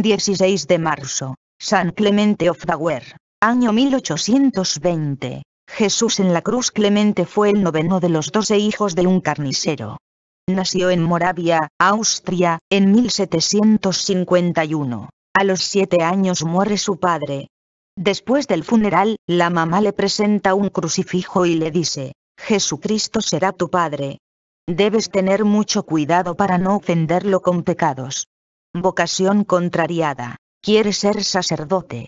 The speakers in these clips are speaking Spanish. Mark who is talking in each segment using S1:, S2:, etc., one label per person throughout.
S1: 16 de marzo, San Clemente of Bauer, año 1820. Jesús en la cruz Clemente fue el noveno de los doce hijos de un carnicero. Nació en Moravia, Austria, en 1751. A los siete años muere su padre. Después del funeral, la mamá le presenta un crucifijo y le dice, Jesucristo será tu padre. Debes tener mucho cuidado para no ofenderlo con pecados. Vocación contrariada. Quiere ser sacerdote.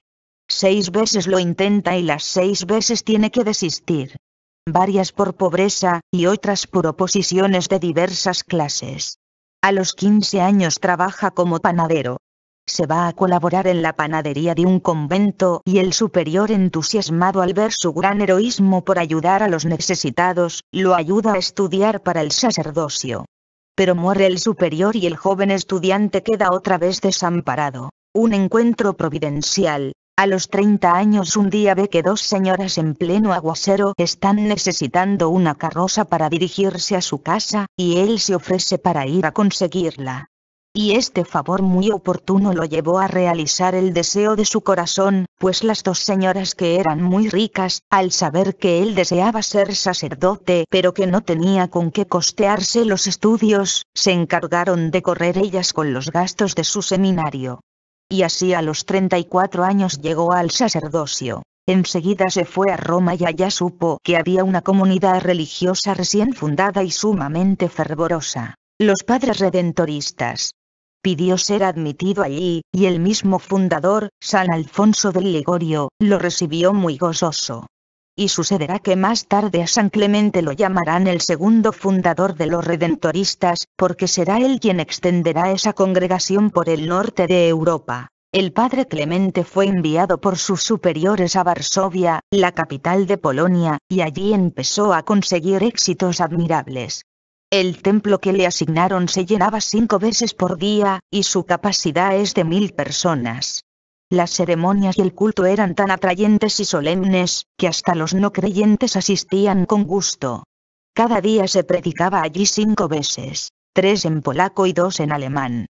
S1: Seis veces lo intenta y las seis veces tiene que desistir. Varias por pobreza, y otras por oposiciones de diversas clases. A los 15 años trabaja como panadero. Se va a colaborar en la panadería de un convento y el superior entusiasmado al ver su gran heroísmo por ayudar a los necesitados, lo ayuda a estudiar para el sacerdocio pero muere el superior y el joven estudiante queda otra vez desamparado. Un encuentro providencial. A los 30 años un día ve que dos señoras en pleno aguacero están necesitando una carroza para dirigirse a su casa, y él se ofrece para ir a conseguirla y este favor muy oportuno lo llevó a realizar el deseo de su corazón, pues las dos señoras que eran muy ricas, al saber que él deseaba ser sacerdote pero que no tenía con qué costearse los estudios, se encargaron de correr ellas con los gastos de su seminario. Y así a los 34 años llegó al sacerdocio. Enseguida se fue a Roma y allá supo que había una comunidad religiosa recién fundada y sumamente fervorosa. Los padres redentoristas, pidió ser admitido allí, y el mismo fundador, San Alfonso del Ligorio, lo recibió muy gozoso. Y sucederá que más tarde a San Clemente lo llamarán el segundo fundador de los redentoristas, porque será él quien extenderá esa congregación por el norte de Europa. El padre Clemente fue enviado por sus superiores a Varsovia, la capital de Polonia, y allí empezó a conseguir éxitos admirables. El templo que le asignaron se llenaba cinco veces por día, y su capacidad es de mil personas. Las ceremonias y el culto eran tan atrayentes y solemnes, que hasta los no creyentes asistían con gusto. Cada día se predicaba allí cinco veces, tres en polaco y dos en alemán.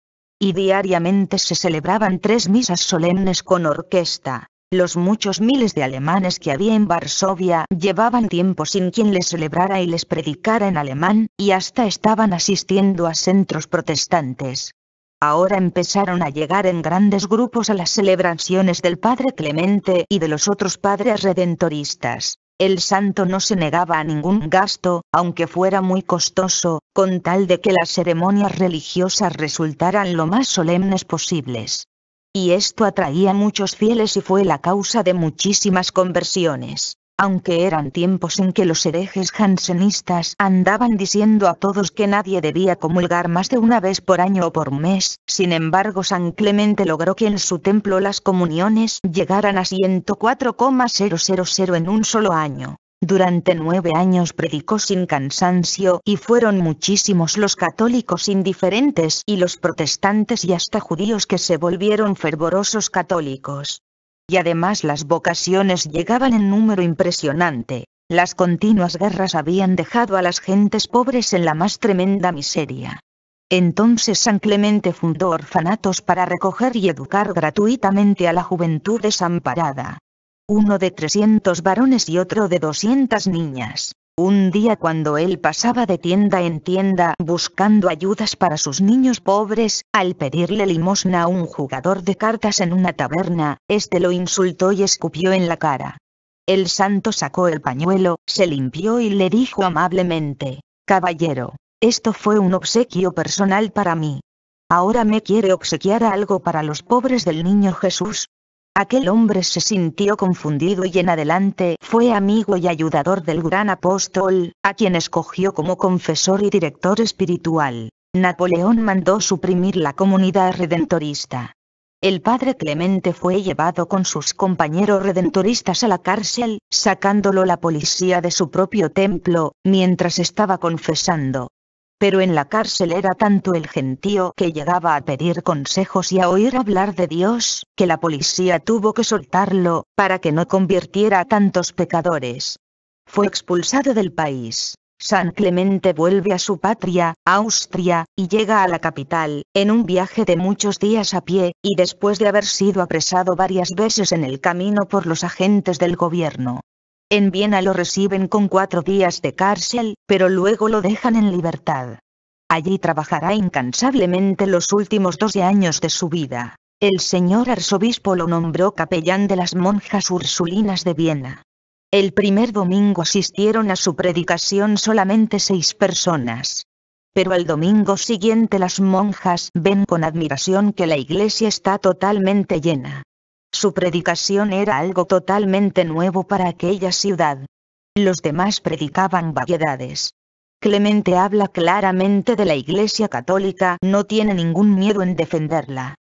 S1: Y diariamente se celebraban tres misas solemnes con orquesta, los muchos miles de alemanes que había en Varsovia llevaban tiempo sin quien les celebrara y les predicara en alemán, y hasta estaban asistiendo a centros protestantes. Ahora empezaron a llegar en grandes grupos a las celebraciones del Padre Clemente y de los otros padres redentoristas. El santo no se negaba a ningún gasto, aunque fuera muy costoso, con tal de que las ceremonias religiosas resultaran lo más solemnes posibles y esto atraía muchos fieles y fue la causa de muchísimas conversiones. Aunque eran tiempos en que los herejes jansenistas andaban diciendo a todos que nadie debía comulgar más de una vez por año o por mes, sin embargo San Clemente logró que en su templo las comuniones llegaran a 104,000 en un solo año. Durante nueve años predicó sin cansancio y fueron muchísimos los católicos indiferentes y los protestantes y hasta judíos que se volvieron fervorosos católicos. Y además las vocaciones llegaban en número impresionante. Las continuas guerras habían dejado a las gentes pobres en la más tremenda miseria. Entonces San Clemente fundó orfanatos para recoger y educar gratuitamente a la juventud desamparada uno de 300 varones y otro de 200 niñas. Un día cuando él pasaba de tienda en tienda buscando ayudas para sus niños pobres, al pedirle limosna a un jugador de cartas en una taberna, este lo insultó y escupió en la cara. El santo sacó el pañuelo, se limpió y le dijo amablemente, Caballero, esto fue un obsequio personal para mí. Ahora me quiere obsequiar algo para los pobres del niño Jesús. Aquel hombre se sintió confundido y en adelante fue amigo y ayudador del gran apóstol, a quien escogió como confesor y director espiritual. Napoleón mandó suprimir la comunidad redentorista. El padre Clemente fue llevado con sus compañeros redentoristas a la cárcel, sacándolo la policía de su propio templo, mientras estaba confesando pero en la cárcel era tanto el gentío que llegaba a pedir consejos y a oír hablar de Dios, que la policía tuvo que soltarlo, para que no convirtiera a tantos pecadores. Fue expulsado del país. San Clemente vuelve a su patria, Austria, y llega a la capital, en un viaje de muchos días a pie, y después de haber sido apresado varias veces en el camino por los agentes del gobierno. En Viena lo reciben con cuatro días de cárcel, pero luego lo dejan en libertad. Allí trabajará incansablemente los últimos 12 años de su vida. El señor arzobispo lo nombró capellán de las monjas ursulinas de Viena. El primer domingo asistieron a su predicación solamente seis personas. Pero al domingo siguiente las monjas ven con admiración que la iglesia está totalmente llena. Su predicación era algo totalmente nuevo para aquella ciudad. Los demás predicaban variedades. Clemente habla claramente de la Iglesia Católica, no tiene ningún miedo en defenderla.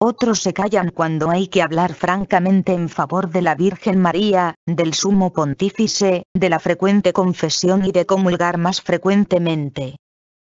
S1: Otros se callan cuando hay que hablar francamente en favor de la Virgen María, del Sumo Pontífice, de la frecuente confesión y de comulgar más frecuentemente.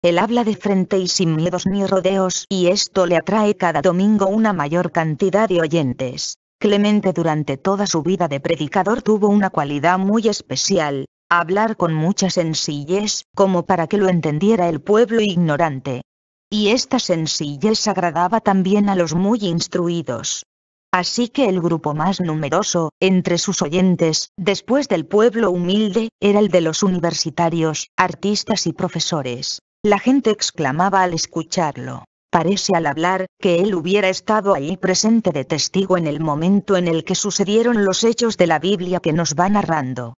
S1: Él habla de frente y sin miedos ni rodeos y esto le atrae cada domingo una mayor cantidad de oyentes. Clemente durante toda su vida de predicador tuvo una cualidad muy especial, hablar con mucha sencillez, como para que lo entendiera el pueblo ignorante. Y esta sencillez agradaba también a los muy instruidos. Así que el grupo más numeroso, entre sus oyentes, después del pueblo humilde, era el de los universitarios, artistas y profesores. La gente exclamaba al escucharlo. Parece al hablar, que él hubiera estado ahí presente de testigo en el momento en el que sucedieron los hechos de la Biblia que nos va narrando.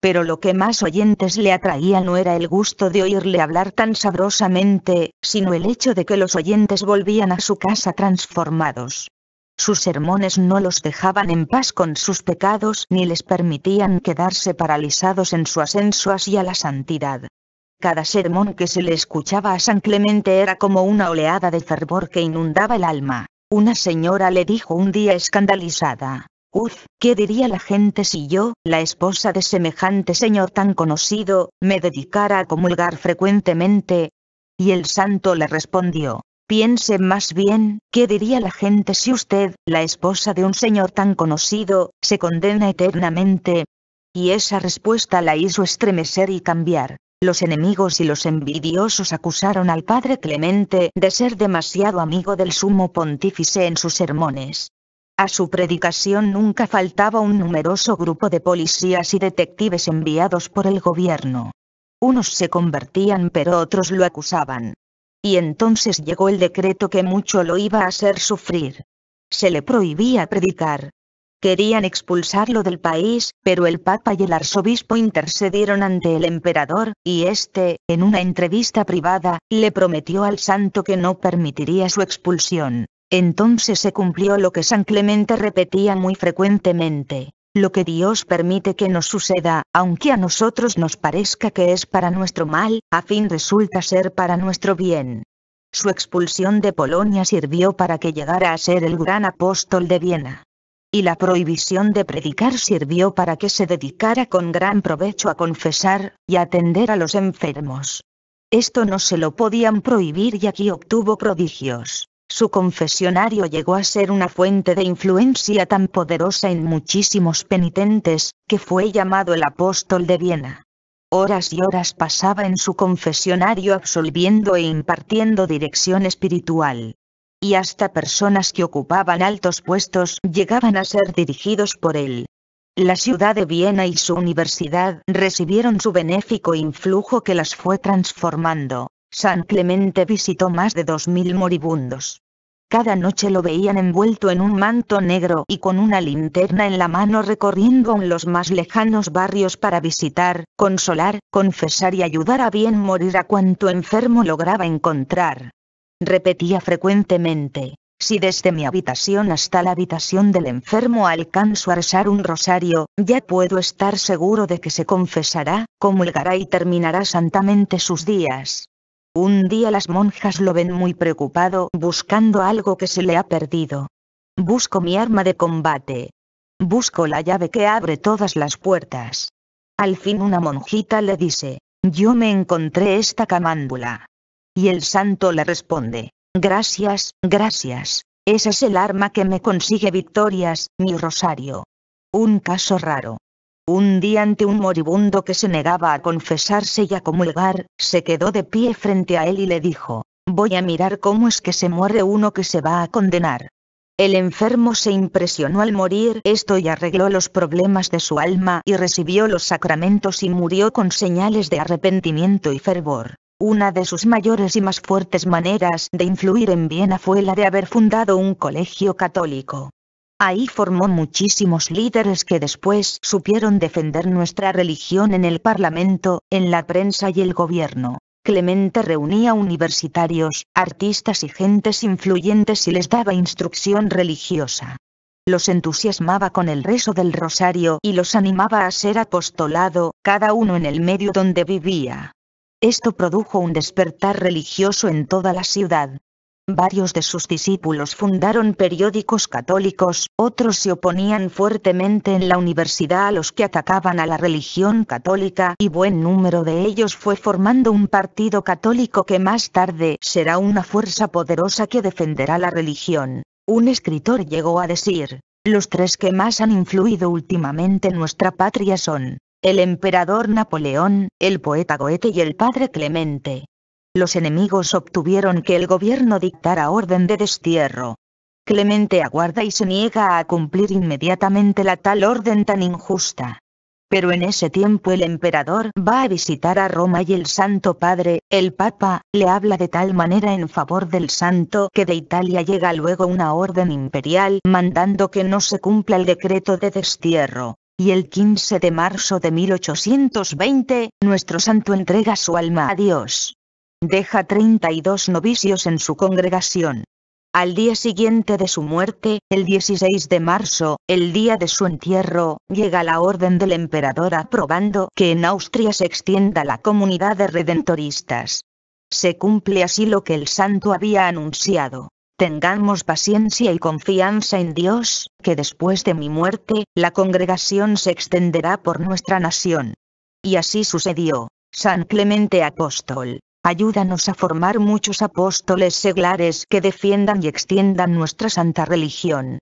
S1: Pero lo que más oyentes le atraía no era el gusto de oírle hablar tan sabrosamente, sino el hecho de que los oyentes volvían a su casa transformados. Sus sermones no los dejaban en paz con sus pecados ni les permitían quedarse paralizados en su ascenso hacia la santidad. Cada sermón que se le escuchaba a San Clemente era como una oleada de fervor que inundaba el alma. Una señora le dijo un día escandalizada, «Uf, ¿qué diría la gente si yo, la esposa de semejante señor tan conocido, me dedicara a comulgar frecuentemente? Y el santo le respondió, piense más bien, ¿qué diría la gente si usted, la esposa de un señor tan conocido, se condena eternamente? Y esa respuesta la hizo estremecer y cambiar. Los enemigos y los envidiosos acusaron al padre Clemente de ser demasiado amigo del sumo pontífice en sus sermones. A su predicación nunca faltaba un numeroso grupo de policías y detectives enviados por el gobierno. Unos se convertían pero otros lo acusaban. Y entonces llegó el decreto que mucho lo iba a hacer sufrir. Se le prohibía predicar, Querían expulsarlo del país, pero el Papa y el arzobispo intercedieron ante el emperador, y este, en una entrevista privada, le prometió al santo que no permitiría su expulsión. Entonces se cumplió lo que San Clemente repetía muy frecuentemente. Lo que Dios permite que nos suceda, aunque a nosotros nos parezca que es para nuestro mal, a fin resulta ser para nuestro bien. Su expulsión de Polonia sirvió para que llegara a ser el gran apóstol de Viena y la prohibición de predicar sirvió para que se dedicara con gran provecho a confesar y atender a los enfermos. Esto no se lo podían prohibir y aquí obtuvo prodigios. Su confesionario llegó a ser una fuente de influencia tan poderosa en muchísimos penitentes, que fue llamado el apóstol de Viena. Horas y horas pasaba en su confesionario absolviendo e impartiendo dirección espiritual y hasta personas que ocupaban altos puestos llegaban a ser dirigidos por él. La ciudad de Viena y su universidad recibieron su benéfico influjo que las fue transformando. San Clemente visitó más de 2.000 moribundos. Cada noche lo veían envuelto en un manto negro y con una linterna en la mano recorriendo los más lejanos barrios para visitar, consolar, confesar y ayudar a bien morir a cuanto enfermo lograba encontrar repetía frecuentemente. Si desde mi habitación hasta la habitación del enfermo alcanzo a rezar un rosario, ya puedo estar seguro de que se confesará, comulgará y terminará santamente sus días. Un día las monjas lo ven muy preocupado buscando algo que se le ha perdido. Busco mi arma de combate. Busco la llave que abre todas las puertas. Al fin una monjita le dice, yo me encontré esta camándula. Y el santo le responde, gracias, gracias, ese es el arma que me consigue victorias, mi rosario. Un caso raro. Un día ante un moribundo que se negaba a confesarse y a comulgar, se quedó de pie frente a él y le dijo, voy a mirar cómo es que se muere uno que se va a condenar. El enfermo se impresionó al morir esto y arregló los problemas de su alma y recibió los sacramentos y murió con señales de arrepentimiento y fervor. Una de sus mayores y más fuertes maneras de influir en Viena fue la de haber fundado un colegio católico. Ahí formó muchísimos líderes que después supieron defender nuestra religión en el Parlamento, en la prensa y el gobierno. Clemente reunía universitarios, artistas y gentes influyentes y les daba instrucción religiosa. Los entusiasmaba con el rezo del rosario y los animaba a ser apostolado, cada uno en el medio donde vivía. Esto produjo un despertar religioso en toda la ciudad. Varios de sus discípulos fundaron periódicos católicos, otros se oponían fuertemente en la universidad a los que atacaban a la religión católica y buen número de ellos fue formando un partido católico que más tarde será una fuerza poderosa que defenderá la religión. Un escritor llegó a decir, los tres que más han influido últimamente en nuestra patria son el emperador Napoleón, el poeta Goethe y el padre Clemente. Los enemigos obtuvieron que el gobierno dictara orden de destierro. Clemente aguarda y se niega a cumplir inmediatamente la tal orden tan injusta. Pero en ese tiempo el emperador va a visitar a Roma y el Santo Padre, el Papa, le habla de tal manera en favor del santo que de Italia llega luego una orden imperial mandando que no se cumpla el decreto de destierro y el 15 de marzo de 1820, nuestro santo entrega su alma a Dios. Deja 32 novicios en su congregación. Al día siguiente de su muerte, el 16 de marzo, el día de su entierro, llega la orden del emperador aprobando que en Austria se extienda la comunidad de redentoristas. Se cumple así lo que el santo había anunciado. Tengamos paciencia y confianza en Dios, que después de mi muerte, la congregación se extenderá por nuestra nación. Y así sucedió. San Clemente Apóstol, ayúdanos a formar muchos apóstoles seglares que defiendan y extiendan nuestra santa religión.